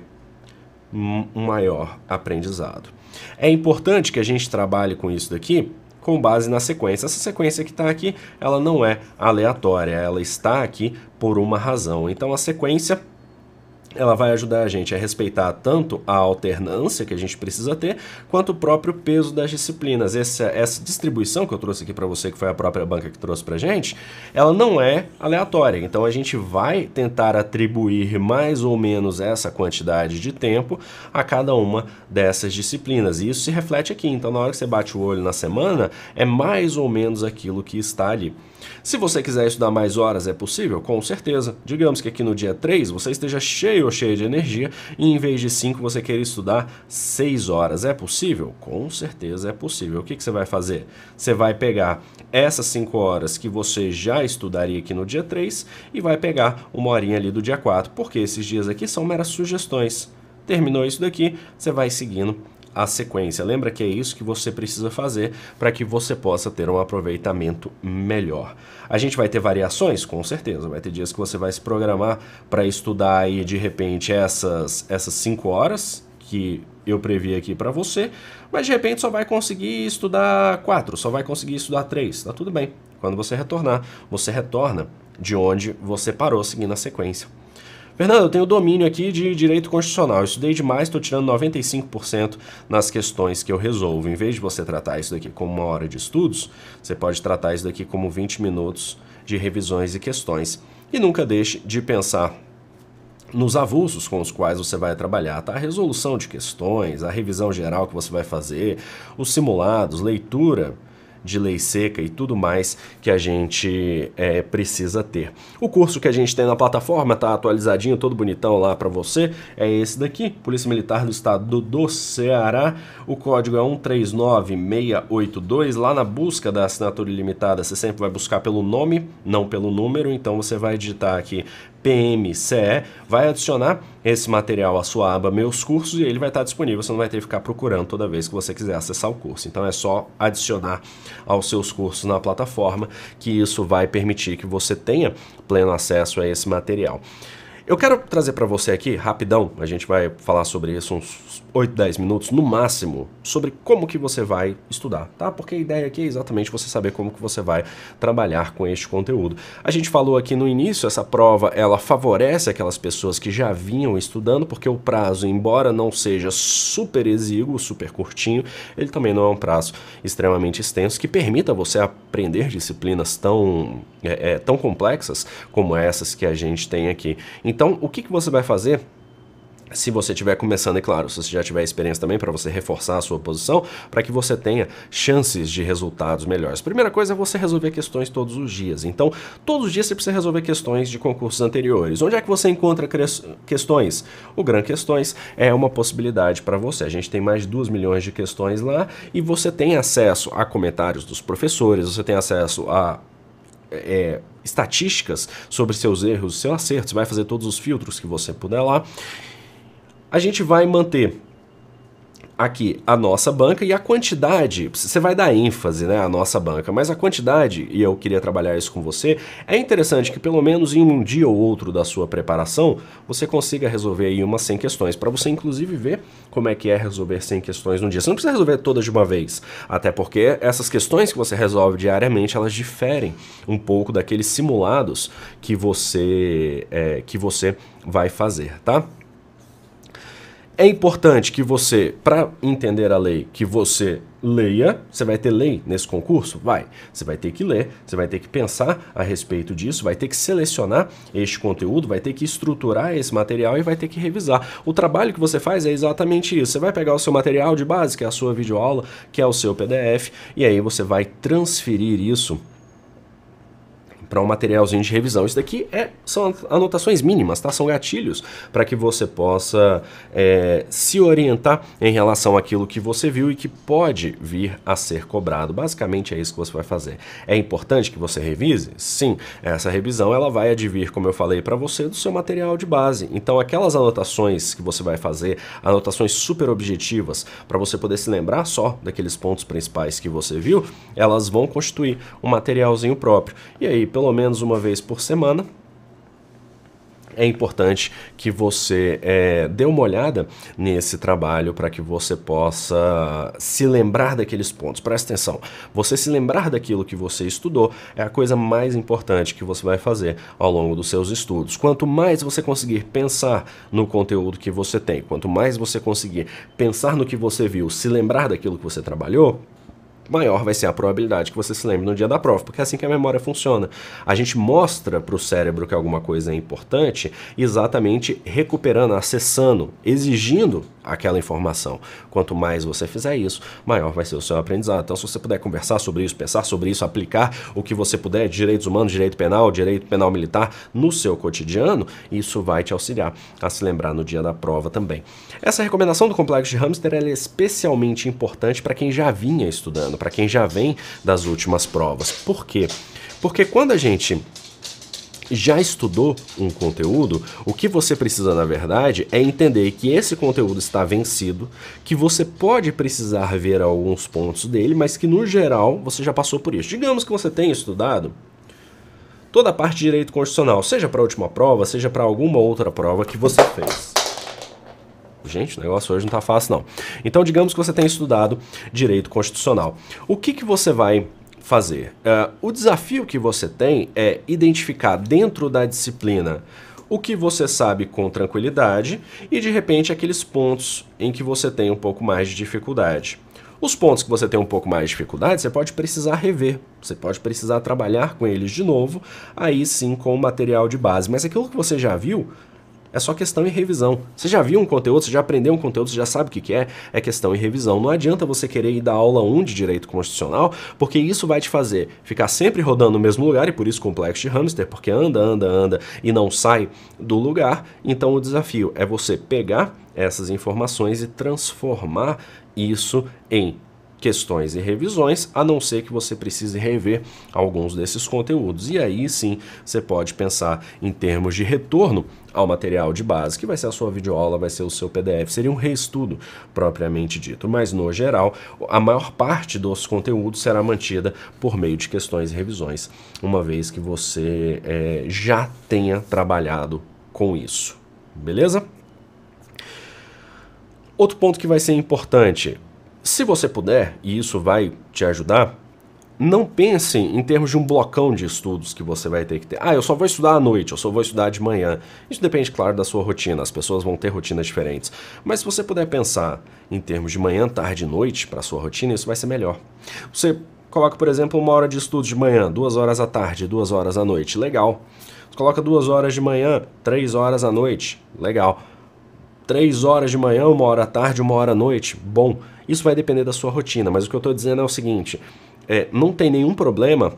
um maior aprendizado. É importante que a gente trabalhe com isso daqui com base na sequência. Essa sequência que está aqui, ela não é aleatória, ela está aqui por uma razão. Então a sequência ela vai ajudar a gente a respeitar tanto a alternância que a gente precisa ter, quanto o próprio peso das disciplinas. Essa, essa distribuição que eu trouxe aqui para você, que foi a própria banca que trouxe para gente, ela não é aleatória. Então a gente vai tentar atribuir mais ou menos essa quantidade de tempo a cada uma dessas disciplinas. E isso se reflete aqui. Então na hora que você bate o olho na semana, é mais ou menos aquilo que está ali. Se você quiser estudar mais horas, é possível? Com certeza. Digamos que aqui no dia 3 você esteja cheio ou cheio de energia e em vez de 5 você queira estudar 6 horas. É possível? Com certeza é possível. O que, que você vai fazer? Você vai pegar essas 5 horas que você já estudaria aqui no dia 3 e vai pegar uma horinha ali do dia 4, porque esses dias aqui são meras sugestões. Terminou isso daqui, você vai seguindo a sequência. Lembra que é isso que você precisa fazer para que você possa ter um aproveitamento melhor. A gente vai ter variações? Com certeza. Vai ter dias que você vai se programar para estudar aí de repente essas, essas cinco horas que eu previ aqui para você, mas de repente só vai conseguir estudar quatro, só vai conseguir estudar três. Tá tudo bem. Quando você retornar, você retorna de onde você parou seguindo a sequência. Fernando, eu tenho domínio aqui de direito constitucional. Eu estudei demais, estou tirando 95% nas questões que eu resolvo. Em vez de você tratar isso daqui como uma hora de estudos, você pode tratar isso daqui como 20 minutos de revisões e questões. E nunca deixe de pensar nos avulsos com os quais você vai trabalhar, tá? A resolução de questões, a revisão geral que você vai fazer, os simulados, leitura de lei seca e tudo mais que a gente é, precisa ter. O curso que a gente tem na plataforma está atualizadinho, todo bonitão lá para você, é esse daqui, Polícia Militar do Estado do Ceará. O código é 139682. Lá na busca da assinatura ilimitada, você sempre vai buscar pelo nome, não pelo número, então você vai digitar aqui PM, vai adicionar esse material à sua aba Meus Cursos e ele vai estar disponível, você não vai ter que ficar procurando toda vez que você quiser acessar o curso. Então é só adicionar aos seus cursos na plataforma que isso vai permitir que você tenha pleno acesso a esse material. Eu quero trazer para você aqui, rapidão, a gente vai falar sobre isso uns 8, 10 minutos no máximo sobre como que você vai estudar, tá? Porque a ideia aqui é exatamente você saber como que você vai trabalhar com este conteúdo. A gente falou aqui no início, essa prova ela favorece aquelas pessoas que já vinham estudando, porque o prazo, embora não seja super exíguo, super curtinho, ele também não é um prazo extremamente extenso que permita você aprender disciplinas tão, é, é, tão complexas como essas que a gente tem aqui. Então, o que, que você vai fazer? se você estiver começando, é claro, se você já tiver experiência também para você reforçar a sua posição, para que você tenha chances de resultados melhores. Primeira coisa é você resolver questões todos os dias. Então, todos os dias você precisa resolver questões de concursos anteriores. Onde é que você encontra questões? O Gran Questões é uma possibilidade para você. A gente tem mais de 2 milhões de questões lá e você tem acesso a comentários dos professores, você tem acesso a é, estatísticas sobre seus erros, seu acerto. Você vai fazer todos os filtros que você puder lá a gente vai manter aqui a nossa banca e a quantidade, você vai dar ênfase né, à nossa banca, mas a quantidade, e eu queria trabalhar isso com você, é interessante que pelo menos em um dia ou outro da sua preparação, você consiga resolver aí umas 100 questões, para você inclusive ver como é que é resolver 100 questões num dia. Você não precisa resolver todas de uma vez, até porque essas questões que você resolve diariamente, elas diferem um pouco daqueles simulados que você, é, que você vai fazer, tá? É importante que você, para entender a lei, que você leia. Você vai ter lei nesse concurso? Vai. Você vai ter que ler, você vai ter que pensar a respeito disso, vai ter que selecionar este conteúdo, vai ter que estruturar esse material e vai ter que revisar. O trabalho que você faz é exatamente isso. Você vai pegar o seu material de base, que é a sua videoaula, que é o seu PDF, e aí você vai transferir isso para um materialzinho de revisão. Isso daqui é, são anotações mínimas, tá? São gatilhos para que você possa é, se orientar em relação àquilo que você viu e que pode vir a ser cobrado. Basicamente é isso que você vai fazer. É importante que você revise? Sim. Essa revisão ela vai advir, como eu falei para você, do seu material de base. Então aquelas anotações que você vai fazer, anotações super objetivas, para você poder se lembrar só daqueles pontos principais que você viu, elas vão constituir um materialzinho próprio. E aí, pelo menos uma vez por semana, é importante que você é, dê uma olhada nesse trabalho para que você possa se lembrar daqueles pontos. Presta atenção, você se lembrar daquilo que você estudou é a coisa mais importante que você vai fazer ao longo dos seus estudos. Quanto mais você conseguir pensar no conteúdo que você tem, quanto mais você conseguir pensar no que você viu, se lembrar daquilo que você trabalhou, maior vai ser a probabilidade que você se lembre no dia da prova, porque é assim que a memória funciona. A gente mostra para o cérebro que alguma coisa é importante exatamente recuperando, acessando, exigindo aquela informação. Quanto mais você fizer isso, maior vai ser o seu aprendizado. Então, se você puder conversar sobre isso, pensar sobre isso, aplicar o que você puder de direitos humanos, direito penal, direito penal militar no seu cotidiano, isso vai te auxiliar a se lembrar no dia da prova também. Essa recomendação do complexo de hamster é especialmente importante para quem já vinha estudando para quem já vem das últimas provas. Por quê? Porque quando a gente já estudou um conteúdo, o que você precisa, na verdade, é entender que esse conteúdo está vencido, que você pode precisar ver alguns pontos dele, mas que no geral você já passou por isso. Digamos que você tenha estudado toda a parte de direito constitucional, seja para a última prova, seja para alguma outra prova que você fez. Gente, o negócio hoje não está fácil, não. Então, digamos que você tenha estudado direito constitucional. O que, que você vai fazer? Uh, o desafio que você tem é identificar dentro da disciplina o que você sabe com tranquilidade e, de repente, aqueles pontos em que você tem um pouco mais de dificuldade. Os pontos que você tem um pouco mais de dificuldade, você pode precisar rever, você pode precisar trabalhar com eles de novo, aí sim com o material de base. Mas aquilo que você já viu, é só questão e revisão. Você já viu um conteúdo, você já aprendeu um conteúdo, você já sabe o que, é, é questão e revisão. Não adianta você querer ir da aula 1 de direito constitucional, porque isso vai te fazer ficar sempre rodando no mesmo lugar, e por isso complexo de hamster, porque anda, anda, anda e não sai do lugar. Então o desafio é você pegar essas informações e transformar isso em questões e revisões, a não ser que você precise rever alguns desses conteúdos. E aí sim você pode pensar em termos de retorno ao material de base, que vai ser a sua videoaula, vai ser o seu PDF, seria um reestudo propriamente dito. Mas no geral, a maior parte dos conteúdos será mantida por meio de questões e revisões, uma vez que você é, já tenha trabalhado com isso. Beleza? Outro ponto que vai ser importante, se você puder, e isso vai te ajudar, não pense em termos de um blocão de estudos que você vai ter que ter. Ah, eu só vou estudar à noite, eu só vou estudar de manhã. Isso depende, claro, da sua rotina. As pessoas vão ter rotinas diferentes. Mas se você puder pensar em termos de manhã, tarde e noite para a sua rotina, isso vai ser melhor. Você coloca, por exemplo, uma hora de estudo de manhã, duas horas à tarde, duas horas à noite. Legal. Você coloca duas horas de manhã, três horas à noite. Legal três horas de manhã, uma hora à tarde, uma hora à noite. Bom, isso vai depender da sua rotina, mas o que eu estou dizendo é o seguinte: é, não tem nenhum problema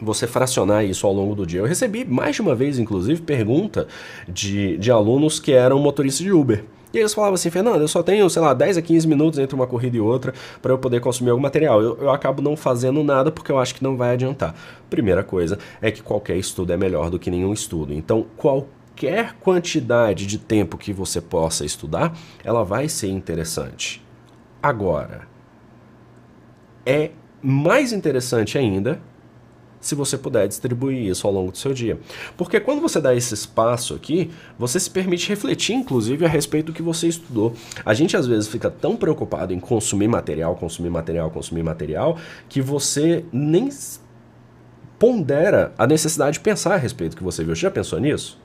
você fracionar isso ao longo do dia. Eu recebi mais de uma vez, inclusive, pergunta de, de alunos que eram motoristas de Uber. E eles falavam assim, Fernando, eu só tenho, sei lá, 10 a 15 minutos entre uma corrida e outra para eu poder consumir algum material. Eu, eu acabo não fazendo nada porque eu acho que não vai adiantar. Primeira coisa é que qualquer estudo é melhor do que nenhum estudo. Então, qualquer qualquer quantidade de tempo que você possa estudar, ela vai ser interessante. Agora, é mais interessante ainda se você puder distribuir isso ao longo do seu dia. Porque quando você dá esse espaço aqui, você se permite refletir, inclusive, a respeito do que você estudou. A gente às vezes fica tão preocupado em consumir material, consumir material, consumir material, que você nem pondera a necessidade de pensar a respeito do que você viu. Você já pensou nisso?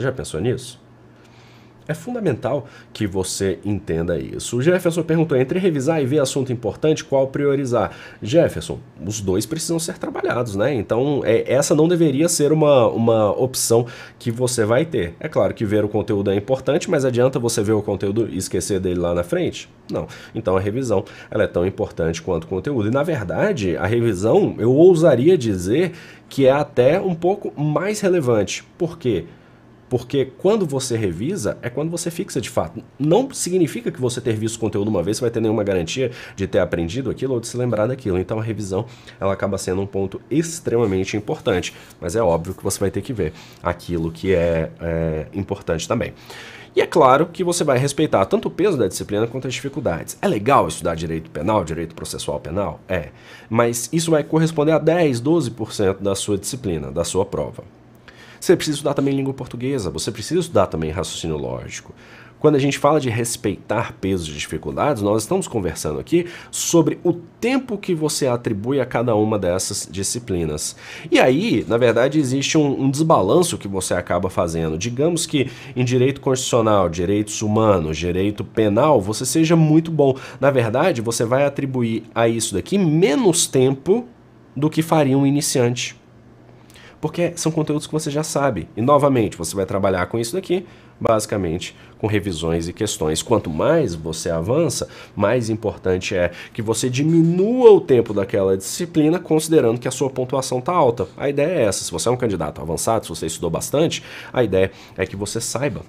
Você já pensou nisso? É fundamental que você entenda isso. O Jefferson perguntou: entre revisar e ver assunto importante, qual priorizar? Jefferson, os dois precisam ser trabalhados, né? Então, é, essa não deveria ser uma, uma opção que você vai ter. É claro que ver o conteúdo é importante, mas adianta você ver o conteúdo e esquecer dele lá na frente? Não. Então, a revisão ela é tão importante quanto o conteúdo. E, na verdade, a revisão, eu ousaria dizer que é até um pouco mais relevante. Por quê? Porque porque quando você revisa, é quando você fixa de fato. Não significa que você ter visto o conteúdo uma vez, você vai ter nenhuma garantia de ter aprendido aquilo ou de se lembrar daquilo. Então a revisão, ela acaba sendo um ponto extremamente importante. Mas é óbvio que você vai ter que ver aquilo que é, é importante também. E é claro que você vai respeitar tanto o peso da disciplina quanto as dificuldades. É legal estudar direito penal, direito processual penal? É. Mas isso vai corresponder a 10, 12% da sua disciplina, da sua prova. Você precisa estudar também língua portuguesa, você precisa estudar também raciocínio lógico. Quando a gente fala de respeitar pesos e dificuldades, nós estamos conversando aqui sobre o tempo que você atribui a cada uma dessas disciplinas. E aí, na verdade, existe um, um desbalanço que você acaba fazendo. Digamos que em direito constitucional, direitos humanos, direito penal, você seja muito bom. Na verdade, você vai atribuir a isso daqui menos tempo do que faria um iniciante porque são conteúdos que você já sabe. E novamente, você vai trabalhar com isso daqui, basicamente com revisões e questões. Quanto mais você avança, mais importante é que você diminua o tempo daquela disciplina, considerando que a sua pontuação está alta. A ideia é essa. Se você é um candidato avançado, se você estudou bastante, a ideia é que você saiba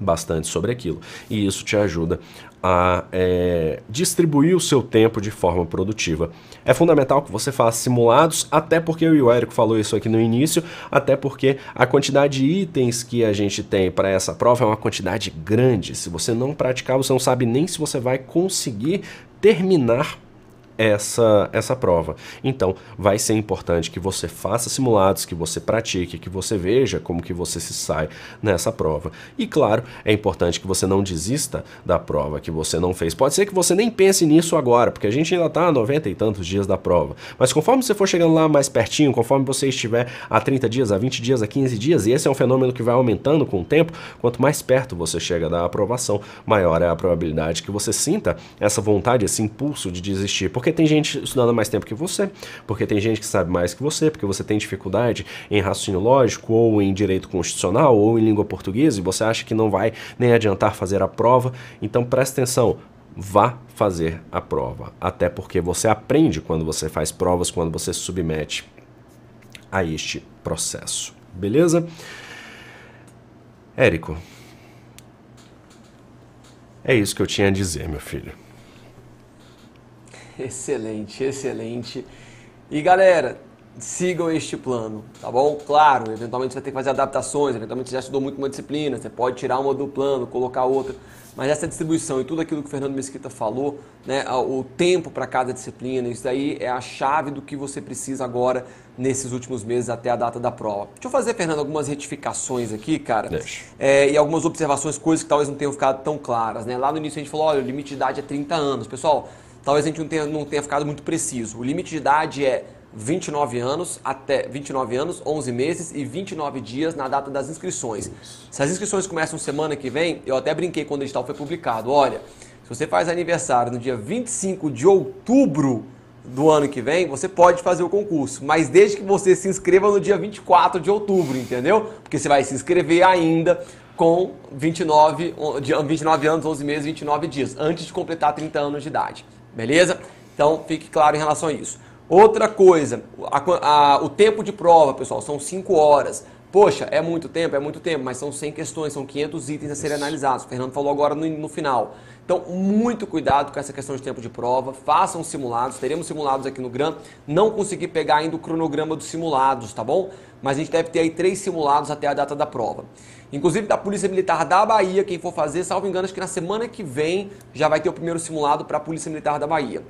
bastante sobre aquilo. E isso te ajuda a é, distribuir o seu tempo de forma produtiva. É fundamental que você faça simulados, até porque eu e o Érico falou isso aqui no início, até porque a quantidade de itens que a gente tem para essa prova é uma quantidade grande. Se você não praticar, você não sabe nem se você vai conseguir terminar essa, essa prova. Então, vai ser importante que você faça simulados, que você pratique, que você veja como que você se sai nessa prova. E claro, é importante que você não desista da prova que você não fez. Pode ser que você nem pense nisso agora, porque a gente ainda está a 90 e tantos dias da prova. Mas conforme você for chegando lá mais pertinho, conforme você estiver a 30 dias, a 20 dias, a 15 dias, e esse é um fenômeno que vai aumentando com o tempo, quanto mais perto você chega da aprovação, maior é a probabilidade que você sinta essa vontade, esse impulso de desistir. Porque porque tem gente estudando mais tempo que você, porque tem gente que sabe mais que você, porque você tem dificuldade em raciocínio lógico ou em direito constitucional ou em língua portuguesa e você acha que não vai nem adiantar fazer a prova. Então presta atenção, vá fazer a prova. Até porque você aprende quando você faz provas, quando você se submete a este processo. Beleza? Érico, é isso que eu tinha a dizer, meu filho. Excelente, excelente. E galera, sigam este plano, tá bom? Claro, eventualmente você vai ter que fazer adaptações, eventualmente você já estudou muito uma disciplina, você pode tirar uma do plano, colocar outra, mas essa distribuição e tudo aquilo que o Fernando Mesquita falou, né, o tempo para cada disciplina, isso daí é a chave do que você precisa agora nesses últimos meses até a data da prova. Deixa eu fazer, Fernando, algumas retificações aqui, cara, é, e algumas observações, coisas que talvez não tenham ficado tão claras, né? Lá no início a gente falou, olha, o limite de idade é 30 anos. Pessoal, talvez a gente não tenha, não tenha ficado muito preciso. O limite de idade é 29 anos até 29 anos, 11 meses e 29 dias na data das inscrições. Se as inscrições começam semana que vem, eu até brinquei quando o edital foi publicado. Olha, se você faz aniversário no dia 25 de outubro do ano que vem, você pode fazer o concurso, mas desde que você se inscreva no dia 24 de outubro, entendeu? Porque você vai se inscrever ainda, com 29, 29 anos, 11 meses, 29 dias, antes de completar 30 anos de idade. Beleza? Então fique claro em relação a isso. Outra coisa, a, a, o tempo de prova, pessoal, são 5 horas. Poxa, é muito tempo, é muito tempo, mas são 100 questões, são 500 itens a serem analisados. O Fernando falou agora no, no final. Então, muito cuidado com essa questão de tempo de prova. Façam simulados, teremos simulados aqui no GRAM. Não consegui pegar ainda o cronograma dos simulados, tá bom? Mas a gente deve ter aí três simulados até a data da prova inclusive da Polícia Militar da Bahia, quem for fazer, salvo engano, acho que na semana que vem já vai ter o primeiro simulado para a Polícia Militar da Bahia.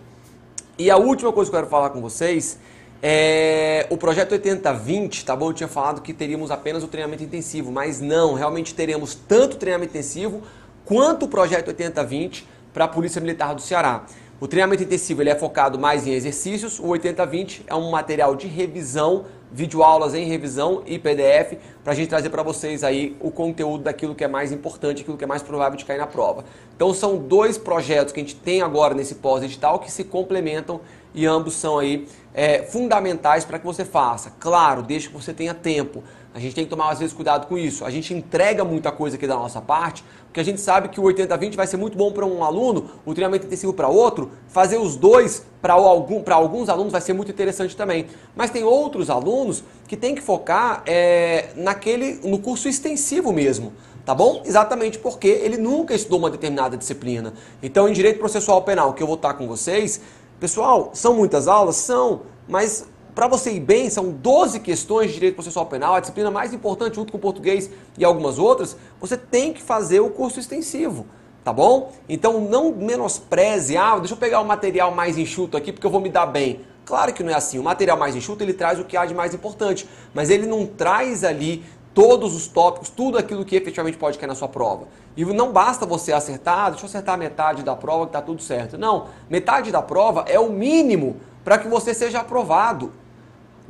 E a última coisa que eu quero falar com vocês é o projeto 8020, tá bom? Eu tinha falado que teríamos apenas o treinamento intensivo, mas não, realmente teremos tanto treinamento intensivo quanto o projeto 8020 para a Polícia Militar do Ceará. O treinamento intensivo ele é focado mais em exercícios, o 8020 é um material de revisão videoaulas em revisão e PDF para a gente trazer para vocês aí o conteúdo daquilo que é mais importante, aquilo que é mais provável de cair na prova. Então são dois projetos que a gente tem agora nesse pós-digital que se complementam e ambos são aí é, fundamentais para que você faça. Claro, deixe que você tenha tempo. A gente tem que tomar, às vezes, cuidado com isso. A gente entrega muita coisa aqui da nossa parte, porque a gente sabe que o 80-20 vai ser muito bom para um aluno, o treinamento intensivo para outro. Fazer os dois para algum, alguns alunos vai ser muito interessante também. Mas tem outros alunos que tem que focar é, naquele, no curso extensivo mesmo. Tá bom? Exatamente porque ele nunca estudou uma determinada disciplina. Então, em direito processual penal, que eu vou estar com vocês, pessoal, são muitas aulas? São, mas para você ir bem, são 12 questões de direito processual penal, a disciplina mais importante junto com o português e algumas outras, você tem que fazer o curso extensivo. Tá bom? Então não menospreze, ah, deixa eu pegar o material mais enxuto aqui porque eu vou me dar bem. Claro que não é assim. O material mais enxuto ele traz o que há de mais importante, mas ele não traz ali todos os tópicos, tudo aquilo que efetivamente pode cair na sua prova. E não basta você acertar, ah, deixa eu acertar metade da prova que está tudo certo. Não, metade da prova é o mínimo para que você seja aprovado.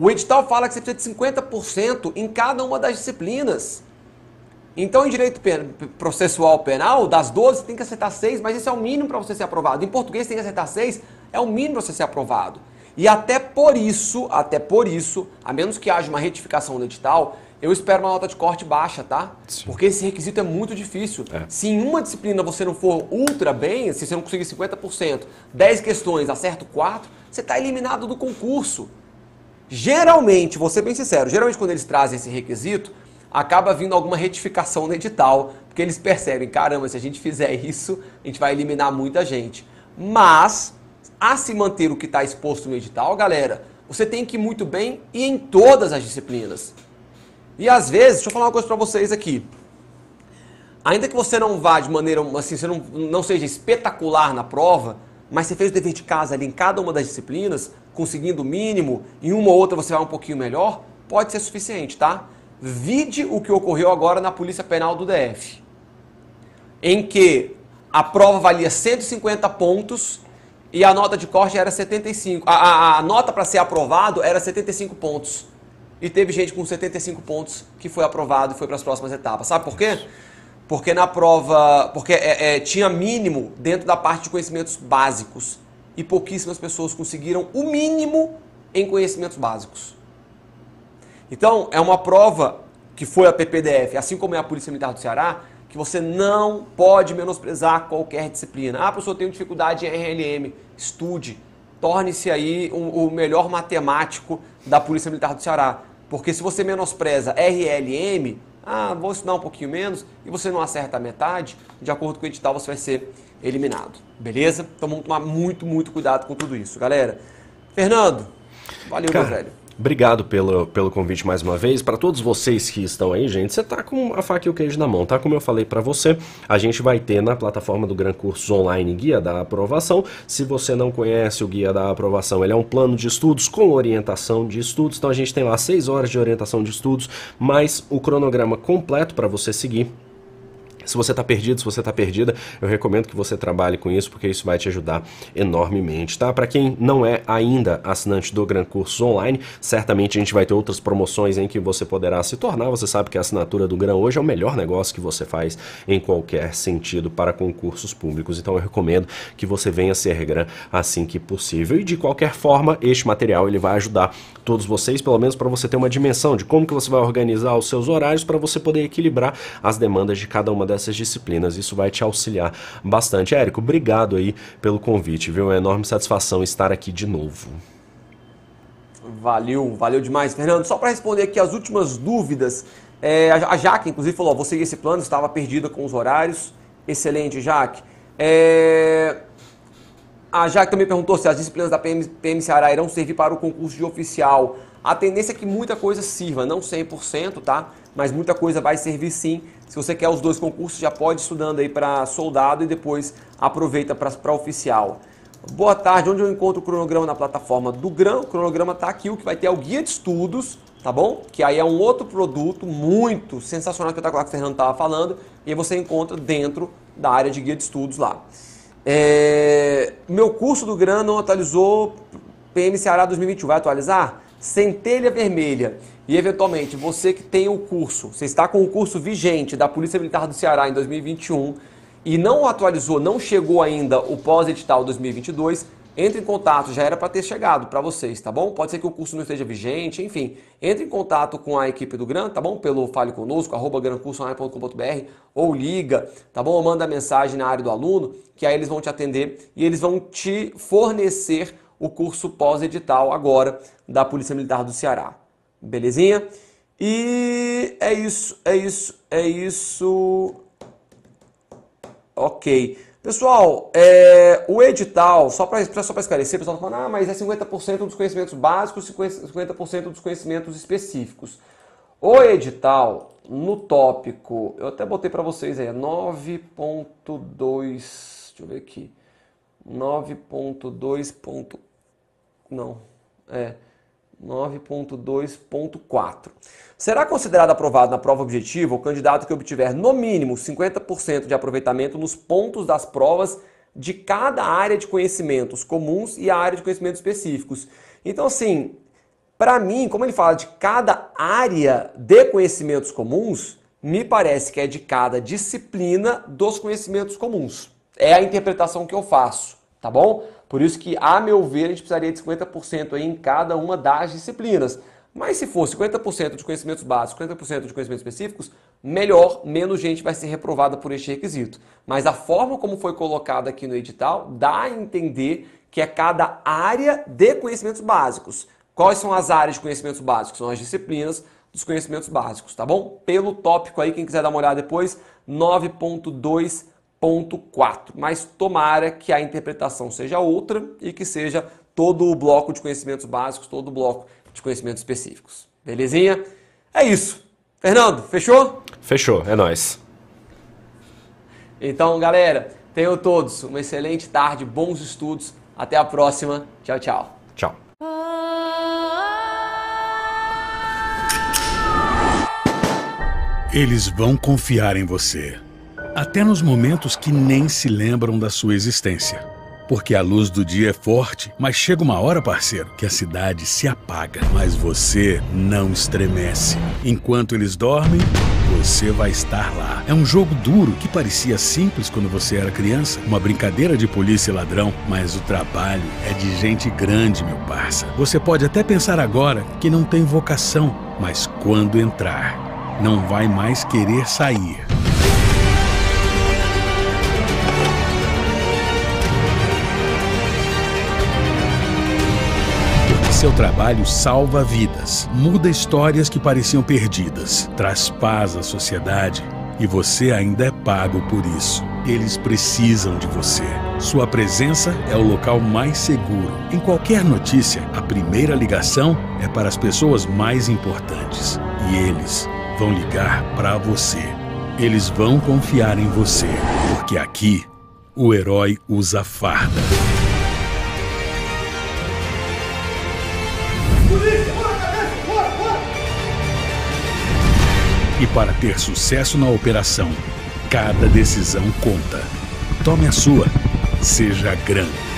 O edital fala que você precisa de 50% em cada uma das disciplinas. Então, em direito pen processual penal, das 12 tem que acertar 6, mas esse é o mínimo para você ser aprovado. Em português tem que acertar 6, é o mínimo para você ser aprovado. E até por isso, até por isso, a menos que haja uma retificação do edital, eu espero uma nota de corte baixa, tá? Sim. Porque esse requisito é muito difícil. É. Se em uma disciplina você não for ultra bem, se você não conseguir 50%, 10 questões, acerto 4, você está eliminado do concurso. Geralmente, vou ser bem sincero, geralmente quando eles trazem esse requisito, acaba vindo alguma retificação no edital, porque eles percebem, caramba, se a gente fizer isso, a gente vai eliminar muita gente. Mas, a se manter o que está exposto no edital, galera, você tem que ir muito bem e em todas as disciplinas. E às vezes, deixa eu falar uma coisa para vocês aqui. Ainda que você não vá de maneira, assim, você não, não seja espetacular na prova, mas você fez o dever de casa ali em cada uma das disciplinas, conseguindo o mínimo, em uma ou outra você vai um pouquinho melhor, pode ser suficiente, tá? Vide o que ocorreu agora na Polícia Penal do DF, em que a prova valia 150 pontos e a nota de corte era 75. A, a, a nota para ser aprovado era 75 pontos. E teve gente com 75 pontos que foi aprovado e foi para as próximas etapas. Sabe por quê? Porque na prova. Porque é, é, tinha mínimo dentro da parte de conhecimentos básicos e pouquíssimas pessoas conseguiram o mínimo em conhecimentos básicos. Então, é uma prova que foi a PPDF, assim como é a Polícia Militar do Ceará, que você não pode menosprezar qualquer disciplina. Ah, professor, eu tenho dificuldade em RLM. Estude. Torne-se aí um, o melhor matemático da Polícia Militar do Ceará. Porque se você menospreza RLM, ah, vou estudar um pouquinho menos, e você não acerta a metade, de acordo com o edital você vai ser eliminado. Beleza? Então vamos tomar muito, muito cuidado com tudo isso, galera. Fernando, valeu, Cara, meu velho. Obrigado pelo, pelo convite mais uma vez. Para todos vocês que estão aí, gente, você tá com a faca e o queijo na mão, tá? Como eu falei para você, a gente vai ter na plataforma do Gran Cursos Online Guia da Aprovação. Se você não conhece o Guia da Aprovação, ele é um plano de estudos com orientação de estudos. Então a gente tem lá seis horas de orientação de estudos, mais o cronograma completo para você seguir se você está perdido, se você está perdida, eu recomendo que você trabalhe com isso, porque isso vai te ajudar enormemente, tá? Para quem não é ainda assinante do Gran cursos Online, certamente a gente vai ter outras promoções em que você poderá se tornar. Você sabe que a assinatura do Gran hoje é o melhor negócio que você faz em qualquer sentido para concursos públicos. Então eu recomendo que você venha ser Gran assim que possível. E de qualquer forma, este material ele vai ajudar todos vocês, pelo menos para você ter uma dimensão de como que você vai organizar os seus horários para você poder equilibrar as demandas de cada uma dessas essas disciplinas. Isso vai te auxiliar bastante. Érico, obrigado aí pelo convite, viu? É uma enorme satisfação estar aqui de novo. Valeu, valeu demais, Fernando. Só para responder aqui as últimas dúvidas, é, a Jaque, inclusive, falou: vou seguir esse plano, estava perdida com os horários. Excelente, Jaque. É... A Jaque também perguntou se as disciplinas da PM, PM Ceará irão servir para o concurso de oficial. A tendência é que muita coisa sirva, não 100%, tá? mas muita coisa vai servir sim. Se você quer os dois concursos, já pode ir estudando aí para soldado e depois aproveita para oficial. Boa tarde, onde eu encontro o cronograma na plataforma do GRAM? O cronograma está aqui, o que vai ter é o guia de estudos, tá bom? Que aí é um outro produto muito sensacional que o Fernando estava falando, e você encontra dentro da área de guia de estudos lá. É... Meu curso do GRAM não atualizou PM Ceará 2021, vai atualizar? Centelha Vermelha e eventualmente você que tem o curso, você está com o curso vigente da Polícia Militar do Ceará em 2021 e não atualizou, não chegou ainda o pós-edital 2022, entre em contato, já era para ter chegado para vocês, tá bom? Pode ser que o curso não esteja vigente, enfim. Entre em contato com a equipe do Gran, tá bom? Pelo fale conosco, arroba grancursoonline.com.br ou liga, tá bom? Ou manda mensagem na área do aluno, que aí eles vão te atender e eles vão te fornecer o curso pós-edital agora da Polícia Militar do Ceará. Belezinha? E é isso, é isso, é isso. Ok. Pessoal, é, o edital, só para só esclarecer, o pessoal está falando, ah, mas é 50% dos conhecimentos básicos, 50% dos conhecimentos específicos. O edital, no tópico, eu até botei para vocês aí, 9.2, é deixa eu ver aqui, 9.2. Não, é 9.2.4. Será considerado aprovado na prova objetiva o candidato que obtiver no mínimo 50% de aproveitamento nos pontos das provas de cada área de conhecimentos comuns e a área de conhecimentos específicos. Então, assim, para mim, como ele fala de cada área de conhecimentos comuns, me parece que é de cada disciplina dos conhecimentos comuns. É a interpretação que eu faço, tá bom? Por isso que, a meu ver, a gente precisaria de 50% aí em cada uma das disciplinas. Mas se for 50% de conhecimentos básicos, 50% de conhecimentos específicos, melhor, menos gente vai ser reprovada por este requisito. Mas a forma como foi colocada aqui no edital dá a entender que é cada área de conhecimentos básicos. Quais são as áreas de conhecimentos básicos? São as disciplinas dos conhecimentos básicos, tá bom? Pelo tópico aí, quem quiser dar uma olhada depois, 9.2 Ponto 4. Mas tomara que a interpretação seja outra e que seja todo o bloco de conhecimentos básicos, todo o bloco de conhecimentos específicos. Belezinha? É isso. Fernando, fechou? Fechou, é nós. Então, galera, tenham todos uma excelente tarde, bons estudos. Até a próxima. Tchau, tchau. Tchau. Eles vão confiar em você até nos momentos que nem se lembram da sua existência. Porque a luz do dia é forte, mas chega uma hora, parceiro, que a cidade se apaga, mas você não estremece. Enquanto eles dormem, você vai estar lá. É um jogo duro que parecia simples quando você era criança, uma brincadeira de polícia e ladrão, mas o trabalho é de gente grande, meu parça. Você pode até pensar agora que não tem vocação, mas quando entrar, não vai mais querer sair. Seu trabalho salva vidas, muda histórias que pareciam perdidas, traz paz à sociedade e você ainda é pago por isso. Eles precisam de você. Sua presença é o local mais seguro. Em qualquer notícia, a primeira ligação é para as pessoas mais importantes. E eles vão ligar para você. Eles vão confiar em você, porque aqui o herói usa farda. para ter sucesso na operação, cada decisão conta. Tome a sua. Seja grande.